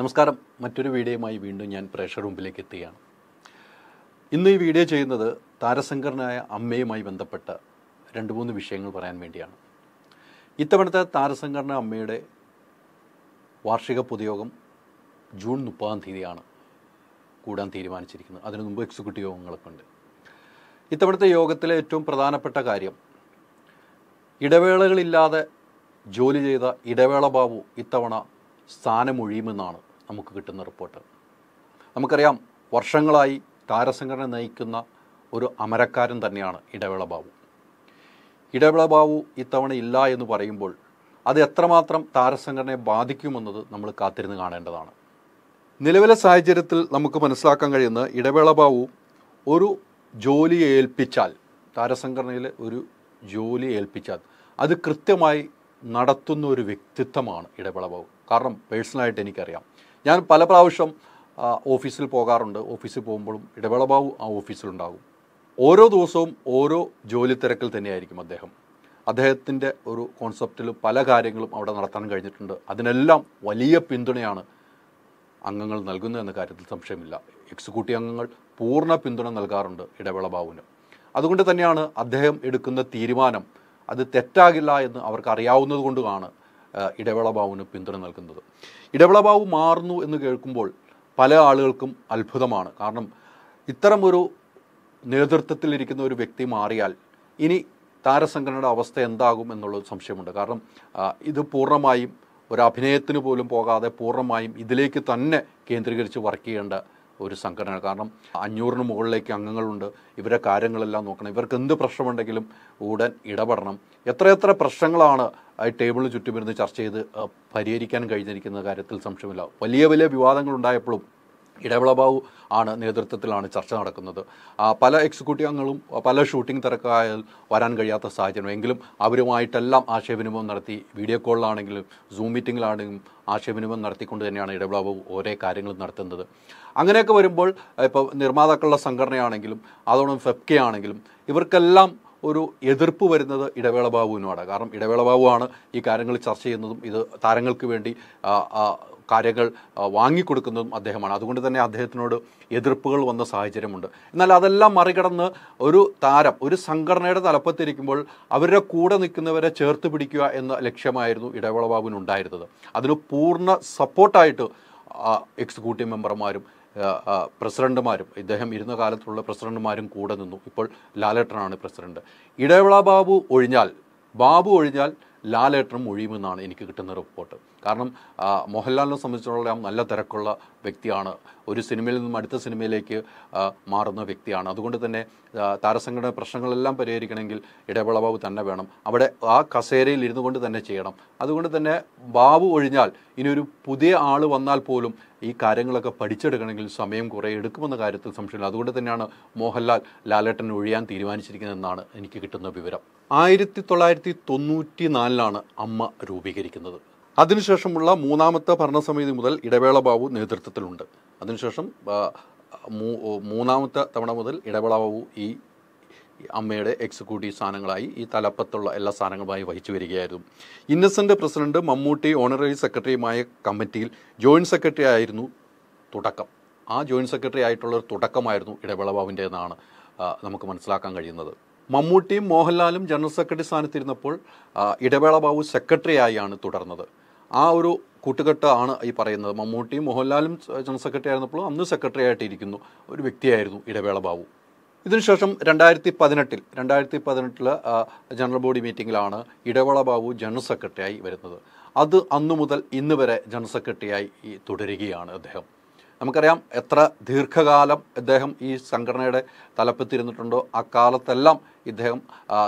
നമസ്കാരം മറ്റൊരു വീഡിയോയുമായി വീണ്ടും ഞാൻ പ്രേക്ഷകർ റൂമിലേക്ക് എത്തുകയാണ് ഇന്ന് ഈ വീഡിയോ ചെയ്യുന്നത് താരസങ്കരനായ അമ്മയുമായി ബന്ധപ്പെട്ട രണ്ട് മൂന്ന് വിഷയങ്ങൾ പറയാൻ വേണ്ടിയാണ് ഇത്തവണത്തെ താരസങ്കരന അമ്മയുടെ വാർഷിക പൊതുയോഗം ജൂൺ മുപ്പതാം തീയതിയാണ് കൂടാൻ തീരുമാനിച്ചിരിക്കുന്നത് അതിനു മുമ്പ് എക്സിക്യൂട്ടീവ് യോഗങ്ങളൊക്കെ ഉണ്ട് ഇത്തവണത്തെ യോഗത്തിലെ ഏറ്റവും പ്രധാനപ്പെട്ട കാര്യം ഇടവേളകളില്ലാതെ ജോലി ചെയ്ത ഇടവേള ബാബു ഇത്തവണ സ്ഥാനമൊഴിയുമെന്നാണ് നമുക്ക് കിട്ടുന്ന റിപ്പോർട്ട് നമുക്കറിയാം വർഷങ്ങളായി താരസംഘടന നയിക്കുന്ന ഒരു അമരക്കാരൻ തന്നെയാണ് ഇടവേള ബാബു ഇടവേള ബാബു ഇത്തവണ ഇല്ല എന്ന് പറയുമ്പോൾ അത് എത്രമാത്രം താരസംഘടനയെ ബാധിക്കുമെന്നത് നമ്മൾ കാത്തിരുന്ന് കാണേണ്ടതാണ് നിലവിലെ സാഹചര്യത്തിൽ നമുക്ക് മനസ്സിലാക്കാൻ കഴിയുന്ന ഇടവേള ബാബു ഒരു ജോലി ഏൽപ്പിച്ചാൽ താരസംഘടനയിൽ ഒരു ജോലി ഏൽപ്പിച്ചാൽ അത് കൃത്യമായി നടത്തുന്ന ഒരു വ്യക്തിത്വമാണ് ഇടവേള ബാബു കാരണം പേഴ്സണലായിട്ട് എനിക്കറിയാം ഞാൻ പല പ്രാവശ്യം ഓഫീസിൽ പോകാറുണ്ട് ഓഫീസിൽ പോകുമ്പോഴും ഇടവേളബാവും ആ ഓഫീസിലുണ്ടാകും ഓരോ ദിവസവും ഓരോ ജോലി തിരക്കിൽ തന്നെയായിരിക്കും അദ്ദേഹം അദ്ദേഹത്തിൻ്റെ ഒരു കോൺസെപ്റ്റിൽ പല കാര്യങ്ങളും അവിടെ നടത്താൻ കഴിഞ്ഞിട്ടുണ്ട് അതിനെല്ലാം വലിയ പിന്തുണയാണ് അംഗങ്ങൾ നൽകുന്നു എന്ന കാര്യത്തിൽ സംശയമില്ല എക്സിക്യൂട്ടീവ് അംഗങ്ങൾ പൂർണ്ണ പിന്തുണ നൽകാറുണ്ട് ഇടവേള ബാബുവിന് അതുകൊണ്ട് തന്നെയാണ് അദ്ദേഹം എടുക്കുന്ന തീരുമാനം അത് തെറ്റാകില്ല എന്ന് അവർക്ക് അറിയാവുന്നത് കൊണ്ടുമാണ് ഇടവേള ബാബുവിന് പിന്തുണ നൽകുന്നത് ഇടവേള ബാബു മാറുന്നു എന്ന് കേൾക്കുമ്പോൾ പല ആളുകൾക്കും അത്ഭുതമാണ് കാരണം ഇത്തരം ഒരു നേതൃത്വത്തിലിരിക്കുന്ന ഒരു വ്യക്തി മാറിയാൽ ഇനി താരസംഘടനയുടെ അവസ്ഥ എന്താകും എന്നുള്ള സംശയമുണ്ട് കാരണം ഇത് പൂർണ്ണമായും ഒരു അഭിനയത്തിന് പോലും പോകാതെ പൂർണ്ണമായും ഇതിലേക്ക് തന്നെ കേന്ദ്രീകരിച്ച് വർക്ക് ചെയ്യേണ്ട ഒരു സംഘടന കാരണം അഞ്ഞൂറിന് മുകളിലേക്ക് അംഗങ്ങളുണ്ട് ഇവരെ കാര്യങ്ങളെല്ലാം നോക്കണം ഇവർക്ക് എന്ത് പ്രശ്നമുണ്ടെങ്കിലും ഉടൻ ഇടപെടണം എത്രയെത്ര പ്രശ്നങ്ങളാണ് ടേബിളിന് ചുറ്റുമിരുന്ന് ചർച്ച ചെയ്ത് പരിഹരിക്കാൻ കഴിഞ്ഞിരിക്കുന്ന കാര്യത്തിൽ സംശയമില്ല വലിയ വലിയ വിവാദങ്ങൾ ഉണ്ടായപ്പോഴും ഇടവിളബാവു ആണ് നേതൃത്വത്തിലാണ് ചർച്ച നടക്കുന്നത് പല എക്സിക്യൂട്ടീവ് അംഗങ്ങളും പല ഷൂട്ടിംഗ് തിരക്കായാൽ വരാൻ കഴിയാത്ത സാഹചര്യം എങ്കിലും അവരുമായിട്ടെല്ലാം ആശയവിനിമയം നടത്തി വീഡിയോ കോളിലാണെങ്കിലും സൂം മീറ്റിങ്ങിലാണെങ്കിലും ആശയവിനിമയം നടത്തിക്കൊണ്ട് തന്നെയാണ് ബാബു ഓരോ കാര്യങ്ങൾ നടത്തുന്നത് അങ്ങനെയൊക്കെ വരുമ്പോൾ ഇപ്പോൾ നിർമ്മാതാക്കളുടെ സംഘടനയാണെങ്കിലും അതോടൊപ്പം ഫെപ്കെ ആണെങ്കിലും ഇവർക്കെല്ലാം ഒരു എതിർപ്പ് വരുന്നത് ഇടവേള ബാബുവിനോടാണ് കാരണം ഇടവേള ബാബുവാണ് ഈ കാര്യങ്ങൾ ചർച്ച ചെയ്യുന്നതും ഇത് താരങ്ങൾക്ക് വേണ്ടി കാര്യങ്ങൾ വാങ്ങിക്കൊടുക്കുന്നതും അദ്ദേഹമാണ് അതുകൊണ്ട് തന്നെ അദ്ദേഹത്തിനോട് എതിർപ്പുകൾ വന്ന സാഹചര്യമുണ്ട് എന്നാൽ അതെല്ലാം മറികടന്ന് ഒരു താരം ഒരു സംഘടനയുടെ തലപ്പത്തിരിക്കുമ്പോൾ അവരുടെ കൂടെ നിൽക്കുന്നവരെ ചേർത്ത് പിടിക്കുക എന്ന ലക്ഷ്യമായിരുന്നു ഇടവേള ഉണ്ടായിരുന്നത് അതിന് പൂർണ്ണ സപ്പോർട്ടായിട്ട് എക്സിക്യൂട്ടീവ് മെമ്പർമാരും പ്രസിഡന്റുമാരും ഇദ്ദേഹം ഇരുന്ന കാലത്തുള്ള പ്രസിഡന്റുമാരും കൂടെ നിന്നു ഇപ്പോൾ ലാലേട്ടനാണ് പ്രസിഡന്റ് ഇടവേള ബാബു ഒഴിഞ്ഞാൽ ബാബു ഒഴിഞ്ഞാൽ ലാലേട്ടനും ഒഴിയുമെന്നാണ് എനിക്ക് കിട്ടുന്ന റിപ്പോർട്ട് കാരണം മോഹൻലാലിനെ സംബന്ധിച്ചിടത്തോളം നല്ല തിരക്കുള്ള വ്യക്തിയാണ് ഒരു സിനിമയിൽ നിന്നും അടുത്ത സിനിമയിലേക്ക് മാറുന്ന വ്യക്തിയാണ് അതുകൊണ്ട് തന്നെ താരസംഘടന പ്രശ്നങ്ങളെല്ലാം പരിഹരിക്കണമെങ്കിൽ ഇടവേള ബാബു തന്നെ വേണം അവിടെ ആ കസേരയിൽ ഇരുന്നു കൊണ്ട് തന്നെ ചെയ്യണം അതുകൊണ്ട് തന്നെ ബാബു ഒഴിഞ്ഞാൽ ഇനി ഒരു പുതിയ ആൾ വന്നാൽ പോലും ഈ കാര്യങ്ങളൊക്കെ പഠിച്ചെടുക്കണമെങ്കിൽ സമയം കുറേ എടുക്കുമെന്ന കാര്യത്തിൽ സംശയമില്ല അതുകൊണ്ട് തന്നെയാണ് മോഹൻലാൽ ലാലേട്ടൻ ഒഴിയാൻ തീരുമാനിച്ചിരിക്കുന്നതെന്നാണ് എനിക്ക് കിട്ടുന്ന വിവരം ആയിരത്തി തൊള്ളായിരത്തി തൊണ്ണൂറ്റി നാലിലാണ് അമ്മ രൂപീകരിക്കുന്നത് അതിനുശേഷമുള്ള മൂന്നാമത്തെ ഭരണസമിതി മുതൽ ഇടവേള ബാബു നേതൃത്വത്തിലുണ്ട് അതിനുശേഷം മൂന്നാമത്തെ തവണ മുതൽ ഇടവേള ബാബു ഈ അമ്മയുടെ എക്സിക്യൂട്ടീവ് സ്ഥാനങ്ങളായി ഈ തലപ്പത്തുള്ള എല്ലാ സ്ഥാനങ്ങളുമായി വഹിച്ചു വരികയായിരുന്നു ഇന്നസെൻ്റ് പ്രസിഡന്റ് മമ്മൂട്ടി ഓണററി സെക്രട്ടറിയുമായ കമ്മിറ്റിയിൽ ജോയിൻറ്റ് സെക്രട്ടറി ആയിരുന്നു തുടക്കം ആ ജോയിൻറ്റ് സെക്രട്ടറി ആയിട്ടുള്ള ഒരു തുടക്കമായിരുന്നു ഇടവേള ബാബുവിൻ്റെ എന്നാണ് നമുക്ക് മനസ്സിലാക്കാൻ കഴിയുന്നത് മമ്മൂട്ടിയും മോഹൻലാലും ജനറൽ സെക്രട്ടറി സ്ഥാനത്തിരുന്നപ്പോൾ ഇടവേള ബാബു സെക്രട്ടറിയായാണ് തുടർന്നത് ആ ഒരു കൂട്ടുകെട്ട് ആണ് ഈ പറയുന്നത് മമ്മൂട്ടിയും മോഹൻലാലും ജനറൽ സെക്രട്ടറി ആയിരുന്നപ്പോൾ അന്ന് സെക്രട്ടറി ആയിട്ടിരിക്കുന്നു ഒരു വ്യക്തിയായിരുന്നു ഇടവേള ബാബു ഇതിനുശേഷം രണ്ടായിരത്തി പതിനെട്ടിൽ രണ്ടായിരത്തി പതിനെട്ടിൽ ജനറൽ ബോഡി മീറ്റിങ്ങിലാണ് ഇടവേള ബാബു ജനറൽ സെക്രട്ടറിയായി വരുന്നത് അത് അന്നു മുതൽ ഇന്ന് വരെ ജനറൽ സെക്രട്ടറിയായി തുടരുകയാണ് അദ്ദേഹം നമുക്കറിയാം എത്ര ദീർഘകാലം ഇദ്ദേഹം ഈ സംഘടനയുടെ തലപ്പത്തിരുന്നിട്ടുണ്ടോ ആ കാലത്തെല്ലാം ഇദ്ദേഹം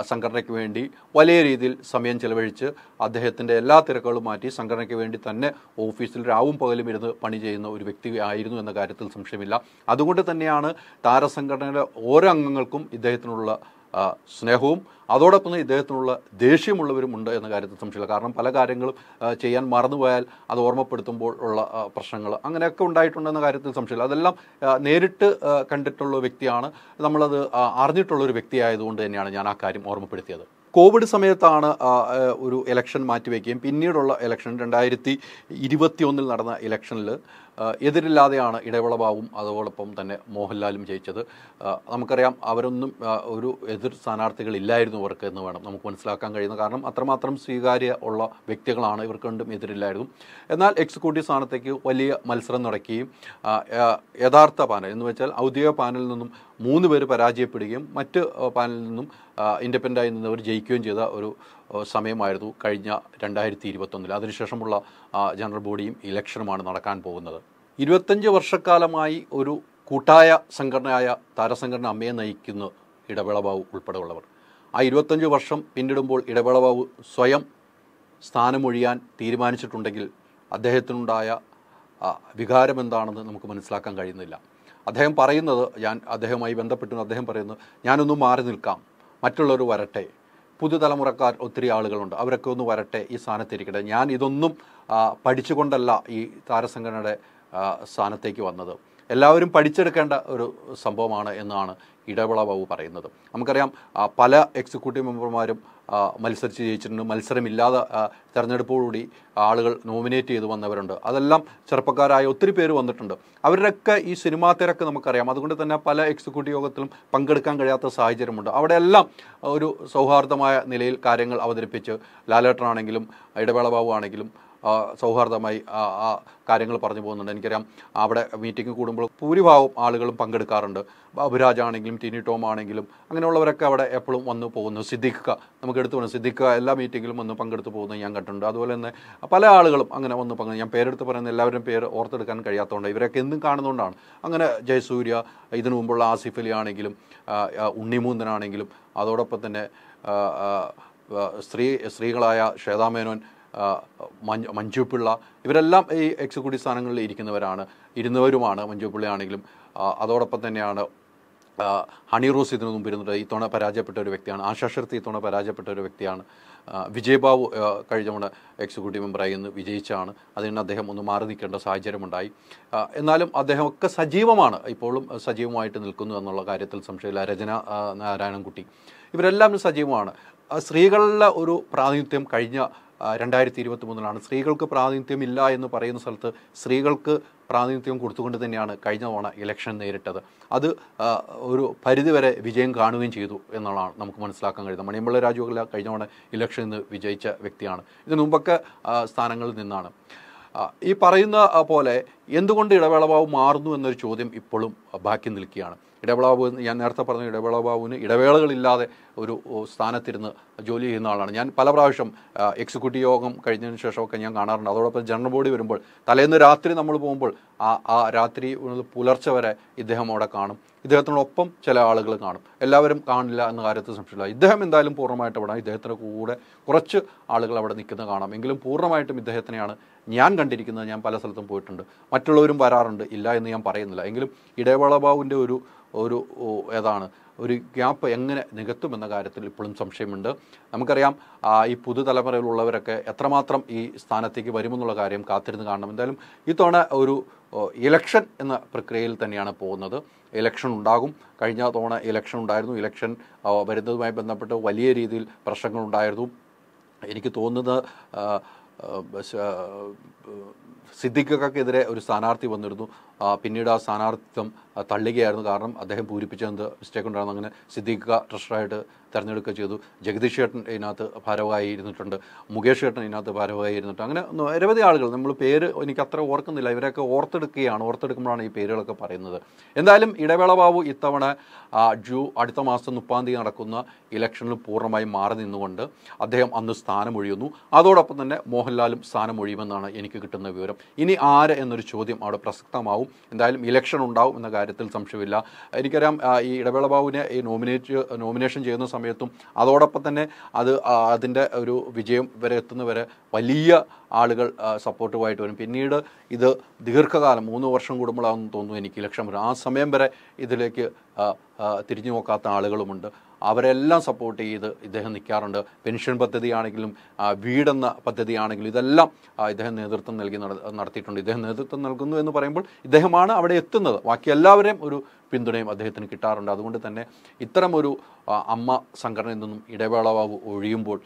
സംഘടനയ്ക്ക് വേണ്ടി വലിയ രീതിയിൽ സമയം ചെലവഴിച്ച് അദ്ദേഹത്തിൻ്റെ എല്ലാ തിരക്കുകളും മാറ്റി സംഘടനയ്ക്ക് വേണ്ടി തന്നെ ഓഫീസിൽ രാവും പകലും ഇരുന്ന് പണി ചെയ്യുന്ന ഒരു വ്യക്തി ആയിരുന്നു എന്ന കാര്യത്തിൽ സംശയമില്ല അതുകൊണ്ട് തന്നെയാണ് താരസംഘടനയുടെ ഓരോ അംഗങ്ങൾക്കും ഇദ്ദേഹത്തിനുള്ള സ്നേഹവും അതോടൊപ്പം ഇദ്ദേഹത്തിനുള്ള ദേഷ്യമുള്ളവരും ഉണ്ട് എന്ന കാര്യത്തിൽ സംശയമില്ല കാരണം പല കാര്യങ്ങളും ചെയ്യാൻ മറന്നുപോയാൽ അത് ഓർമ്മപ്പെടുത്തുമ്പോൾ ഉള്ള പ്രശ്നങ്ങൾ അങ്ങനെയൊക്കെ ഉണ്ടായിട്ടുണ്ടെന്ന കാര്യത്തിൽ സംശയമില്ല അതെല്ലാം നേരിട്ട് കണ്ടിട്ടുള്ള വ്യക്തിയാണ് നമ്മളത് അറിഞ്ഞിട്ടുള്ളൊരു വ്യക്തിയായതുകൊണ്ട് തന്നെയാണ് ഞാൻ ആ കാര്യം ഓർമ്മപ്പെടുത്തിയത് കോവിഡ് സമയത്താണ് ഒരു ഇലക്ഷൻ മാറ്റിവെക്കുകയും പിന്നീടുള്ള ഇലക്ഷൻ രണ്ടായിരത്തി ഇരുപത്തി ഒന്നിൽ നടന്ന ഇലക്ഷനിൽ എതിരില്ലാതെയാണ് ഇടവേളബാബും അതോടൊപ്പം തന്നെ മോഹൻലാലും ജയിച്ചത് നമുക്കറിയാം അവരൊന്നും ഒരു എതിർ സ്ഥാനാർത്ഥികളില്ലായിരുന്നു ഇവർക്ക് എന്ന് വേണം നമുക്ക് മനസ്സിലാക്കാൻ കഴിയുന്ന കാരണം അത്രമാത്രം സ്വീകാര്യ ഉള്ള വ്യക്തികളാണ് ഇവർക്ക് രണ്ടും എതിരില്ലായിരുന്നു എന്നാൽ എക്സിക്യൂട്ടീവ് സ്ഥാനത്തേക്ക് വലിയ മത്സരം നടക്കുകയും യഥാർത്ഥ പാനൽ എന്ന് വെച്ചാൽ ഔദ്യോഗിക പാനലിൽ നിന്നും മൂന്ന് പേര് പരാജയപ്പെടുകയും മറ്റ് പാനലിൽ നിന്നും ഇൻഡിപെൻഡൻ്റായി നിന്നവർ ജയിക്കുകയും ചെയ്ത ഒരു സമയമായിരുന്നു കഴിഞ്ഞ രണ്ടായിരത്തി ഇരുപത്തൊന്നിൽ അതിനുശേഷമുള്ള ജനറൽ ബോഡിയും ഇലക്ഷനുമാണ് നടക്കാൻ പോകുന്നത് ഇരുപത്തഞ്ച് വർഷക്കാലമായി ഒരു കൂട്ടായ സംഘടനയായ താരസംഘടന അമ്മയെ നയിക്കുന്നു ഇടവേളബാവു ഉൾപ്പെടെയുള്ളവർ ആ ഇരുപത്തഞ്ച് വർഷം പിന്നിടുമ്പോൾ ഇടവേളബാവു സ്വയം സ്ഥാനമൊഴിയാൻ തീരുമാനിച്ചിട്ടുണ്ടെങ്കിൽ അദ്ദേഹത്തിനുണ്ടായ വികാരം എന്താണെന്ന് നമുക്ക് മനസ്സിലാക്കാൻ കഴിയുന്നില്ല അദ്ദേഹം പറയുന്നത് ഞാൻ അദ്ദേഹവുമായി ബന്ധപ്പെട്ടു അദ്ദേഹം പറയുന്നത് ഞാനൊന്നും മാറി നിൽക്കാം മറ്റുള്ളവർ വരട്ടെ പുതുതലമുറക്കാർ ഒത്തിരി ആളുകളുണ്ട് അവരൊക്കെ ഒന്ന് വരട്ടെ ഈ സ്ഥാനത്തിരിക്കട്ടെ ഞാൻ ഇതൊന്നും പഠിച്ചുകൊണ്ടല്ല ഈ താരസംഘടനയുടെ സ്ഥാനത്തേക്ക് വന്നത് എല്ലാവരും പഠിച്ചെടുക്കേണ്ട ഒരു സംഭവമാണ് എന്നാണ് ഇടവേള ബാബു പറയുന്നത് നമുക്കറിയാം പല എക്സിക്യൂട്ടീവ് മെമ്പർമാരും മത്സരിച്ച് ജയിച്ചിട്ടുണ്ട് മത്സരമില്ലാതെ തെരഞ്ഞെടുപ്പോടുകൂടി ആളുകൾ നോമിനേറ്റ് ചെയ്ത് വന്നവരുണ്ട് അതെല്ലാം ചെറുപ്പക്കാരായ ഒത്തിരി പേര് വന്നിട്ടുണ്ട് അവരുടെയൊക്കെ ഈ സിനിമാ തിരക്ക് നമുക്കറിയാം അതുകൊണ്ട് തന്നെ പല എക്സിക്യൂട്ടീവ് യോഗത്തിലും പങ്കെടുക്കാൻ കഴിയാത്ത സാഹചര്യമുണ്ട് അവിടെയെല്ലാം ഒരു സൗഹാർദ്ദമായ നിലയിൽ കാര്യങ്ങൾ അവതരിപ്പിച്ച് ലാലേട്ടനാണെങ്കിലും ഇടവേള ബാബു ആണെങ്കിലും സൗഹാർദ്ദമായി ആ കാര്യങ്ങൾ പറഞ്ഞു പോകുന്നുണ്ട് എനിക്കറിയാം അവിടെ മീറ്റിംഗ് കൂടുമ്പോൾ ഭൂരിഭാഗം ആളുകളും പങ്കെടുക്കാറുണ്ട് ബാബുരാജ് ആണെങ്കിലും ടിനി ടോം ആണെങ്കിലും അങ്ങനെയുള്ളവരൊക്കെ അവിടെ എപ്പോഴും വന്നു പോകുന്നു സിദ്ദിഖ നമുക്ക് എടുത്തു പോകുന്നു സിദ്ദിഖ എല്ലാ മീറ്റിങ്ങിലും വന്ന് പങ്കെടുത്ത് പോകുന്നത് ഞാൻ കണ്ടിട്ടുണ്ട് അതുപോലെ തന്നെ പല ആളുകളും അങ്ങനെ വന്ന് പങ്കെടുക്കും ഞാൻ പേരെടുത്ത് പറയുന്ന എല്ലാവരും പേര് ഓർത്തെടുക്കാൻ കഴിയാത്തതുകൊണ്ട് ഇവരൊക്കെ എന്നും കാണുന്നതുകൊണ്ടാണ് അങ്ങനെ ജയസൂര്യ ഇതിനു മുമ്പുള്ള ആസിഫ് അലി ആണെങ്കിലും ഉണ്ണിമൂന്തനാണെങ്കിലും അതോടൊപ്പം തന്നെ സ്ത്രീ സ്ത്രീകളായ ശ്വേതാമേനോൻ മഞ്ജു പിള്ള ഇവരെല്ലാം ഈ എക്സിക്യൂട്ടീവ് സ്ഥാനങ്ങളിൽ ഇരിക്കുന്നവരാണ് ഇരുന്നവരുമാണ് മഞ്ജു പിള്ളയാണെങ്കിലും അതോടൊപ്പം തന്നെയാണ് ഹണി റോസ് ഇതിന് മുമ്പ് ഇരുന്നിട്ട് ഇത്തവണ പരാജയപ്പെട്ട ഒരു വ്യക്തിയാണ് ആശാ ഷർത്തി ഇത്തവണ പരാജയപ്പെട്ട ഒരു വ്യക്തിയാണ് വിജയബാബു കഴിഞ്ഞ തവണ എക്സിക്യൂട്ടീവ് മെമ്പറായി ഇന്ന് വിജയിച്ചാണ് അതിന് അദ്ദേഹം ഒന്ന് മാറി നിൽക്കേണ്ട സാഹചര്യമുണ്ടായി എന്നാലും അദ്ദേഹമൊക്കെ സജീവമാണ് ഇപ്പോഴും സജീവമായിട്ട് നിൽക്കുന്നു എന്നുള്ള കാര്യത്തിൽ സംശയമില്ല രചന നാരായണൻകുട്ടി ഇവരെല്ലാം സജീവമാണ് സ്ത്രീകളുടെ ഒരു പ്രാതിനിധ്യം കഴിഞ്ഞ രണ്ടായിരത്തി ഇരുപത്തി മൂന്നിലാണ് സ്ത്രീകൾക്ക് പ്രാതിനിധ്യം ഇല്ല എന്ന് പറയുന്ന സ്ഥലത്ത് സ്ത്രീകൾക്ക് പ്രാതിനിധ്യം കൊടുത്തുകൊണ്ട് തന്നെയാണ് കഴിഞ്ഞ തവണ ഇലക്ഷൻ നേരിട്ടത് അത് ഒരു പരിധിവരെ വിജയം കാണുകയും ചെയ്തു എന്നുള്ളതാണ് നമുക്ക് മനസ്സിലാക്കാൻ കഴിയുന്നത് മണിയമ്പള രാജുവല്ല കഴിഞ്ഞ തവണ ഇലക്ഷൻ നിന്ന് വിജയിച്ച വ്യക്തിയാണ് ഇതിനു മുമ്പൊക്കെ സ്ഥാനങ്ങളിൽ നിന്നാണ് ഈ പറയുന്ന പോലെ എന്തുകൊണ്ട് ഇടവേളവാവ് മാറുന്നു എന്നൊരു ചോദ്യം ഇപ്പോഴും ബാക്കി നിൽക്കുകയാണ് ഇടവേളാബു ഞാൻ നേരത്തെ പറഞ്ഞു ഇടവേളാബാബുവിന് ഇടവേളകളില്ലാതെ ഒരു സ്ഥാനത്തിരുന്ന് ജോലി ചെയ്യുന്ന ആളാണ് ഞാൻ പല പ്രാവശ്യം എക്സിക്യൂട്ടീവ് യോഗം കഴിഞ്ഞതിന് ശേഷമൊക്കെ ഞാൻ കാണാറുണ്ട് അതോടൊപ്പം ജനറൽ ബോഡി വരുമ്പോൾ തലേന്ന് രാത്രി നമ്മൾ പോകുമ്പോൾ ആ ആ രാത്രി പുലർച്ചെ വരെ ഇദ്ദേഹം അവിടെ കാണും ഇദ്ദേഹത്തിനോടൊപ്പം ചില ആളുകൾ കാണും എല്ലാവരും കാണില്ല എന്ന കാര്യത്തിൽ സംശയമില്ല ഇദ്ദേഹം എന്തായാലും പൂർണ്ണമായിട്ട് അവിടെ ഇദ്ദേഹത്തിൻ്റെ കൂടെ കുറച്ച് ആളുകൾ അവിടെ നിൽക്കുന്നത് കാണാം എങ്കിലും പൂർണ്ണമായിട്ടും ഇദ്ദേഹത്തിനെയാണ് ഞാൻ കണ്ടിരിക്കുന്നത് ഞാൻ പല സ്ഥലത്തും പോയിട്ടുണ്ട് മറ്റുള്ളവരും വരാറുണ്ട് ഇല്ല എന്ന് ഞാൻ പറയുന്നില്ല എങ്കിലും ഇടവേള ഒരു ഒരു ഏതാണ് ഒരു ഗ്യാപ്പ് എങ്ങനെ നികത്തുമെന്ന കാര്യത്തിൽ ഇപ്പോഴും സംശയമുണ്ട് നമുക്കറിയാം ഈ പുതുതലമുറയിലുള്ളവരൊക്കെ എത്രമാത്രം ഈ സ്ഥാനത്തേക്ക് വരുമെന്നുള്ള കാര്യം കാത്തിരുന്ന് കാണണം എന്തായാലും ഇത്തവണ ഒരു ഇലക്ഷൻ എന്ന പ്രക്രിയയിൽ തന്നെയാണ് പോകുന്നത് ഇലക്ഷൻ ഉണ്ടാകും കഴിഞ്ഞ തവണ ഇലക്ഷൻ ഉണ്ടായിരുന്നു ഇലക്ഷൻ വരുന്നതുമായി ബന്ധപ്പെട്ട് വലിയ രീതിയിൽ പ്രശ്നങ്ങളുണ്ടായിരുന്നു എനിക്ക് തോന്നുന്നത് സിദ്ദിഖക്കെതിരെ ഒരു സ്ഥാനാർത്ഥി വന്നിരുന്നു പിന്നീട് ആ സ്ഥാനാർത്ഥിത്വം തള്ളുകയായിരുന്നു കാരണം അദ്ദേഹം പൂരിപ്പിച്ചത് മിസ്റ്റേക്ക് ഉണ്ടായിരുന്നു അങ്ങനെ സിദ്ദിഖ ട്രഷറായിട്ട് തെരഞ്ഞെടുക്കുക ചെയ്തു ജഗദീഷ് ചേട്ടൻ ഇതിനകത്ത് ഭാരവായി ഇരുന്നിട്ടുണ്ട് മുകേഷ് ചേട്ടൻ ഇതിനകത്ത് ഭാരവായി ഇരുന്നിട്ടുണ്ട് അങ്ങനെ നിരവധി ആളുകൾ നമ്മൾ പേര് എനിക്ക് അത്ര ഓർക്കുന്നില്ല ഇവരൊക്കെ ഓർത്തെടുക്കുകയാണ് ഓർത്തെടുക്കുമ്പോഴാണ് ഈ പേരുകളൊക്കെ പറയുന്നത് എന്തായാലും ഇടവേള ബാബു ഇത്തവണ ജൂ അടുത്ത മാസം മുപ്പാം തീയതി നടക്കുന്ന ഇലക്ഷനിൽ പൂർണ്ണമായി മാറി നിന്നുകൊണ്ട് അദ്ദേഹം അന്ന് സ്ഥാനമൊഴിയുന്നു അതോടൊപ്പം തന്നെ മോഹൻലാലും സ്ഥാനമൊഴിയുമെന്നാണ് എനിക്ക് കിട്ടുന്ന വിവരം ഇനി ആര് എന്നൊരു ചോദ്യം അവിടെ പ്രസക്തമാവും എന്തായാലും ഇലക്ഷൻ ഉണ്ടാവും എന്ന കാര്യത്തിൽ സംശയമില്ല എനിക്കറിയാം ഈ ഇടവേള ബാബുവിനെ ഈ നോമിനേറ്റ് നോമിനേഷൻ ചെയ്യുന്ന സമയത്ത് സമയത്തും അതോടൊപ്പം തന്നെ അത് അതിൻ്റെ ഒരു വിജയം വരെ എത്തുന്നവരെ വലിയ ആളുകൾ സപ്പോർട്ടീവായിട്ട് വരും പിന്നീട് ഇത് ദീർഘകാലം മൂന്ന് വർഷം കൂടുമ്പോഴാണെന്ന് തോന്നുന്നു എനിക്ക് ലക്ഷം ആ സമയം വരെ ഇതിലേക്ക് തിരിഞ്ഞു നോക്കാത്ത ആളുകളുമുണ്ട് അവരെല്ലാം സപ്പോർട്ട് ചെയ്ത് ഇദ്ദേഹം നിൽക്കാറുണ്ട് പെൻഷൻ പദ്ധതിയാണെങ്കിലും വീടെന്ന പദ്ധതിയാണെങ്കിലും ഇതെല്ലാം ഇദ്ദേഹം നേതൃത്വം നൽകി നടത്തിയിട്ടുണ്ട് ഇദ്ദേഹം നേതൃത്വം നൽകുന്നു എന്ന് പറയുമ്പോൾ ഇദ്ദേഹമാണ് അവിടെ എത്തുന്നത് ബാക്കി എല്ലാവരെയും ഒരു പിന്തുണയും അദ്ദേഹത്തിന് കിട്ടാറുണ്ട് അതുകൊണ്ട് തന്നെ ഇത്തരമൊരു അമ്മ സംഘടനയിൽ നിന്നും ഇടവേള ഒഴിയുമ്പോൾ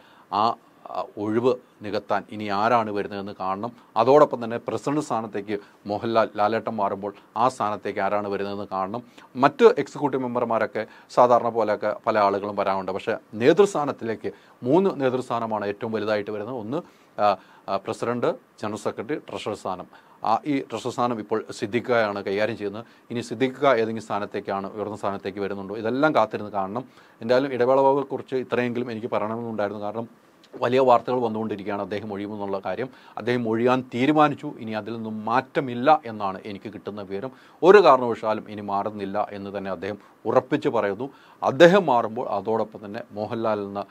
ആ ഒഴിവ് നികത്താൻ ഇനി ആരാണ് വരുന്നതെന്ന് കാണണം അതോടൊപ്പം തന്നെ പ്രസിഡന്റ് സ്ഥാനത്തേക്ക് മോഹൻലാൽ ലാലേട്ടൻ മാറുമ്പോൾ ആ സ്ഥാനത്തേക്ക് ആരാണ് വരുന്നതെന്ന് കാണണം മറ്റ് എക്സിക്യൂട്ടീവ് മെമ്പർമാരൊക്കെ സാധാരണ പോലെയൊക്കെ പല ആളുകളും വരാറുണ്ട് പക്ഷേ നേതൃസ്ഥാനത്തിലേക്ക് മൂന്ന് നേതൃസ്ഥാനമാണ് ഏറ്റവും വലുതായിട്ട് വരുന്നത് ഒന്ന് പ്രസിഡന്റ് ജനറൽ സെക്രട്ടറി ട്രഷറർ സ്ഥാനം ആ ഈ ട്രഷറർ സ്ഥാനം ഇപ്പോൾ സിദ്ദിഖയാണ് കൈകാര്യം ചെയ്യുന്നത് ഇനി സിദ്ദിഖ ഏതെങ്കിലും സ്ഥാനത്തേക്കാണ് ഉയർന്ന സ്ഥാനത്തേക്ക് വരുന്നുണ്ടോ ഇതെല്ലാം കാത്തിരുന്ന് കാണണം എന്തായാലും ഇടവേളവെക്കുറിച്ച് ഇത്രയെങ്കിലും എനിക്ക് പറയണമെന്നുണ്ടായിരുന്നു കാരണം വലിയ വാർത്തകൾ വന്നുകൊണ്ടിരിക്കുകയാണ് അദ്ദേഹം ഒഴിയുമെന്നുള്ള കാര്യം അദ്ദേഹം ഒഴിയാൻ തീരുമാനിച്ചു ഇനി അതിൽ നിന്നും മാറ്റമില്ല എന്നാണ് എനിക്ക് കിട്ടുന്ന വിവരം ഒരു കാരണവശാലും ഇനി മാറുന്നില്ല എന്ന് തന്നെ അദ്ദേഹം ഉറപ്പിച്ച് പറയുന്നു അദ്ദേഹം മാറുമ്പോൾ അതോടൊപ്പം തന്നെ മോഹൻലാലിൽ നിന്ന്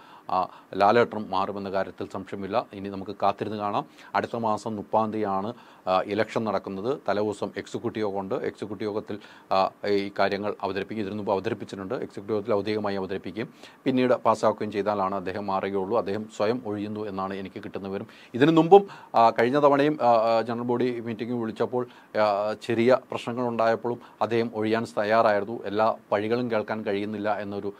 ലാലേട്ടനും മാറുമെന്ന കാര്യത്തിൽ സംശയമില്ല ഇനി നമുക്ക് കാത്തിരുന്ന് കാണാം അടുത്ത മാസം മുപ്പാം തീയതിയാണ് ഇലക്ഷൻ നടക്കുന്നത് തലേദിവസം എക്സിക്യൂട്ടീവ് യോഗമുണ്ട് എക്സിക്യൂട്ടീവ് യോഗത്തിൽ ഈ കാര്യങ്ങൾ അവതരിപ്പിക്കും ഇതിനു മുമ്പ് അവതരിപ്പിച്ചിട്ടുണ്ട് എക്സിക്യൂട്ടീവ് യോഗത്തിൽ ഔദ്യോഗികമായി അവതരിപ്പിക്കും പിന്നീട് പാസ്സാക്കുകയും ചെയ്താലാണ് അദ്ദേഹം മാറുകയുള്ളൂ അദ്ദേഹം സ്വയം ഒഴിയുന്നു എന്നാണ് എനിക്ക് കിട്ടുന്നവരും ഇതിനു മുമ്പും കഴിഞ്ഞ തവണയും ജനറൽ ബോഡി മീറ്റിംഗ് വിളിച്ചപ്പോൾ ചെറിയ പ്രശ്നങ്ങളുണ്ടായപ്പോഴും അദ്ദേഹം ഒഴിയാൻ തയ്യാറായിരുന്നു എല്ലാ വഴികളും കേൾക്കാൻ കഴിയുന്നില്ല എന്നൊരു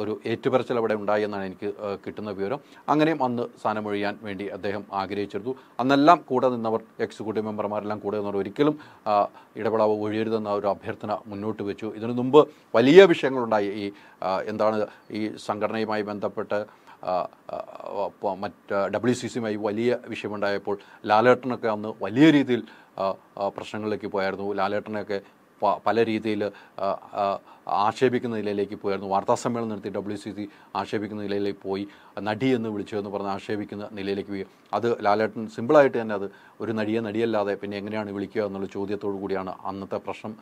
ഒരു ഏറ്റുപറച്ചൽ അവിടെ ഉണ്ടായി എന്നാണ് എനിക്ക് കിട്ടുന്ന വിവരം അങ്ങനെയും അന്ന് സ്ഥാനമൊഴിയാൻ വേണ്ടി അദ്ദേഹം ആഗ്രഹിച്ചിരുന്നു അന്നെല്ലാം കൂടെ നിന്നവർ എക്സിക്യൂട്ടീവ് മെമ്പർമാരെല്ലാം കൂടെ നിന്നവർ ഒരിക്കലും ഇടപെടാവ് ഒഴിയരുതെന്ന ഒരു അഭ്യർത്ഥന മുന്നോട്ട് വെച്ചു ഇതിനു മുമ്പ് വലിയ വിഷയങ്ങളുണ്ടായി ഈ എന്താണ് ഈ സംഘടനയുമായി ബന്ധപ്പെട്ട് മറ്റ് ഡബ്ല്യു സി സിയുമായി വലിയ വിഷയമുണ്ടായപ്പോൾ ലാലേട്ടനൊക്കെ അന്ന് വലിയ രീതിയിൽ പ്രശ്നങ്ങളിലേക്ക് പോയായിരുന്നു ലാലേട്ടനെയൊക്കെ പല രീതിയിൽ ആക്ഷേപിക്കുന്ന നിലയിലേക്ക് പോയിരുന്നു വാർത്താ സമ്മേളനം നടത്തി ഡബ്ല്യു സി സി ആക്ഷേപിക്കുന്ന നിലയിലേക്ക് പോയി നടി എന്ന് വിളിച്ചു എന്ന് പറഞ്ഞ് ആക്ഷേപിക്കുന്ന നിലയിലേക്ക് പോയി അത് ലാലേട്ടൻ സിമ്പിളായിട്ട് തന്നെ അത് ഒരു നടിയെ നടിയല്ലാതെ പിന്നെ എങ്ങനെയാണ് വിളിക്കുക എന്നുള്ള ചോദ്യത്തോടു കൂടിയാണ് അന്നത്തെ പ്രശ്നം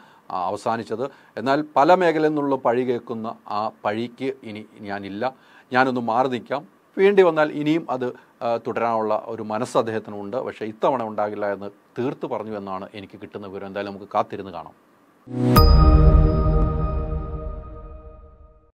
അവസാനിച്ചത് എന്നാൽ പല മേഖലയിൽ നിന്നുള്ള പഴി കേൾക്കുന്ന ആ പഴിക്ക് ഇനി ഞാനില്ല ഞാനൊന്ന് മാറി നിൽക്കാം വേണ്ടി വന്നാൽ ഇനിയും അത് തുടരാനുള്ള ഒരു മനസ്സ് അദ്ദേഹത്തിനുണ്ട് പക്ഷേ ഇത്തവണ ഉണ്ടാകില്ല എന്ന് തീർത്ത് പറഞ്ഞു എന്നാണ് എനിക്ക് കിട്ടുന്ന വിവരം എന്തായാലും നമുക്ക് കാത്തിരുന്ന് കാണാം you